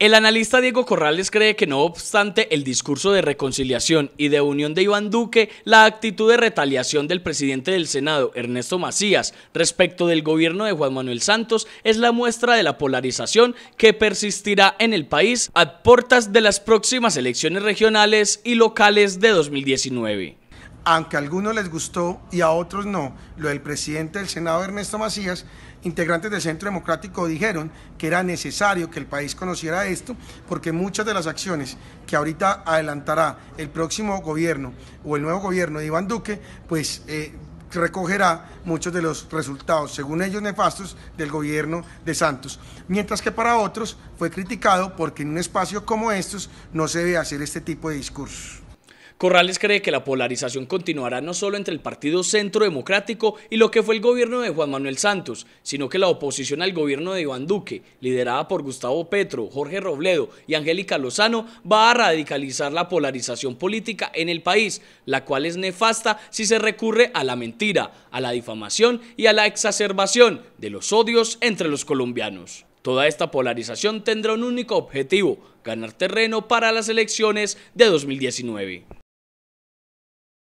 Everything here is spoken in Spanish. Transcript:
El analista Diego Corrales cree que no obstante el discurso de reconciliación y de unión de Iván Duque, la actitud de retaliación del presidente del Senado, Ernesto Macías, respecto del gobierno de Juan Manuel Santos es la muestra de la polarización que persistirá en el país a puertas de las próximas elecciones regionales y locales de 2019 aunque a algunos les gustó y a otros no, lo del presidente del Senado Ernesto Macías, integrantes del Centro Democrático dijeron que era necesario que el país conociera esto porque muchas de las acciones que ahorita adelantará el próximo gobierno o el nuevo gobierno de Iván Duque, pues... Eh, recogerá muchos de los resultados, según ellos nefastos, del gobierno de Santos. Mientras que para otros fue criticado porque en un espacio como estos no se debe hacer este tipo de discursos. Corrales cree que la polarización continuará no solo entre el Partido Centro Democrático y lo que fue el gobierno de Juan Manuel Santos, sino que la oposición al gobierno de Iván Duque, liderada por Gustavo Petro, Jorge Robledo y Angélica Lozano, va a radicalizar la polarización política en el país, la cual es nefasta si se recurre a la mentira, a la difamación y a la exacerbación de los odios entre los colombianos. Toda esta polarización tendrá un único objetivo, ganar terreno para las elecciones de 2019.